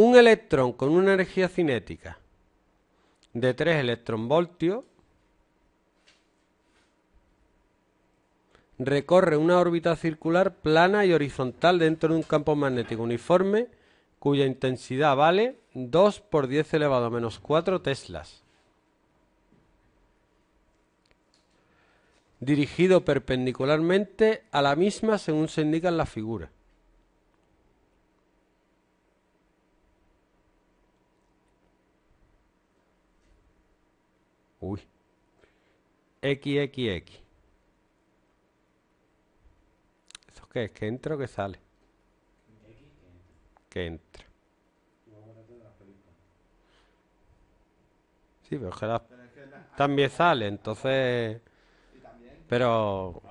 Un electrón con una energía cinética de 3 electronvoltios recorre una órbita circular plana y horizontal dentro de un campo magnético uniforme cuya intensidad vale 2 por 10 elevado a menos 4 teslas. Dirigido perpendicularmente a la misma según se indica en la figura. Uy. XXX. ¿Eso qué es? ¿Que entra o que sale? Que entra. Sí, pero que también sale, entonces. Pero.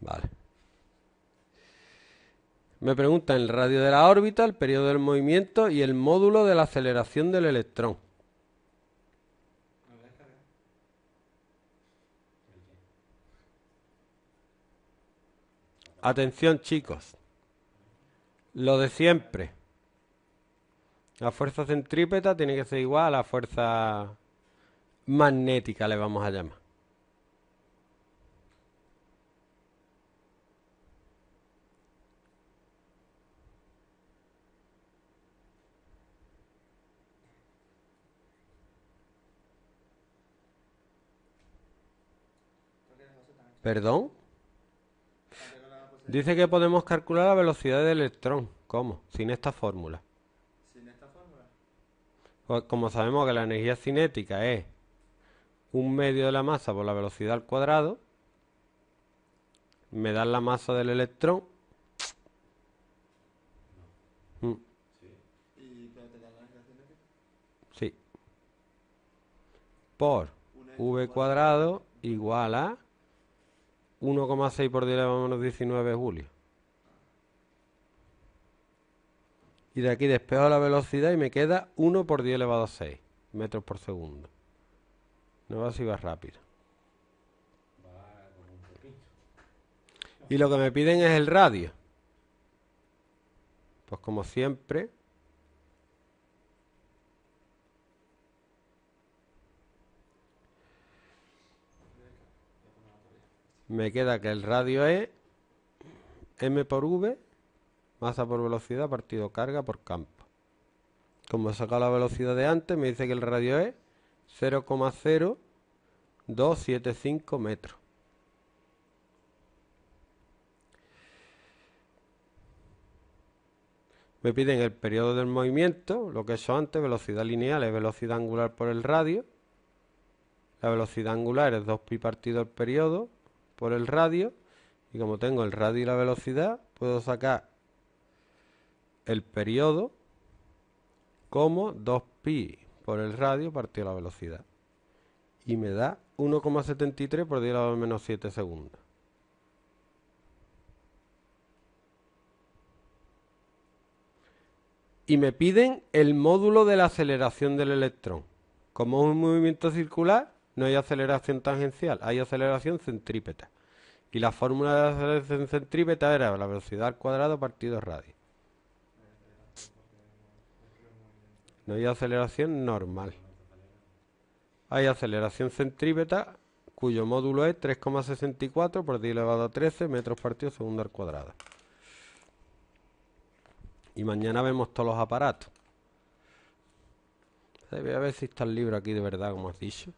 Vale. Me preguntan el radio de la órbita, el periodo del movimiento y el módulo de la aceleración del electrón. Atención chicos, lo de siempre. La fuerza centrípeta tiene que ser igual a la fuerza magnética, le vamos a llamar. ¿Perdón? Dice que podemos calcular la velocidad del electrón. ¿Cómo? Sin esta fórmula. ¿Sin esta fórmula? como sabemos que la energía cinética es un medio de la masa por la velocidad al cuadrado, me dan la masa del electrón. Mm. la energía cinética? Sí. Por v cuadrado igual a 1,6 por 10 elevado a menos 19 julio. Y de aquí despejo la velocidad y me queda 1 por 10 elevado a 6 metros por segundo. No va si va rápido. Y lo que me piden es el radio. Pues como siempre, Me queda que el radio es m por v, masa por velocidad, partido carga por campo. Como he sacado la velocidad de antes, me dice que el radio es 0,0275 metros. Me piden el periodo del movimiento, lo que he hecho antes, velocidad lineal es velocidad angular por el radio. La velocidad angular es 2pi partido el periodo, por el radio y como tengo el radio y la velocidad, puedo sacar el periodo como 2pi por el radio partido la velocidad. Y me da 1,73 por 10 a la menos 7 segundos. Y me piden el módulo de la aceleración del electrón. Como es un movimiento circular, no hay aceleración tangencial, hay aceleración centrípeta. Y la fórmula de la aceleración centrípeta era la velocidad al cuadrado partido radio. No hay aceleración normal. Hay aceleración centrípeta cuyo módulo es 3,64 por 10 elevado a 13 metros partido segundo al cuadrado. Y mañana vemos todos los aparatos. Eh, voy a ver si está el libro aquí de verdad, como has dicho.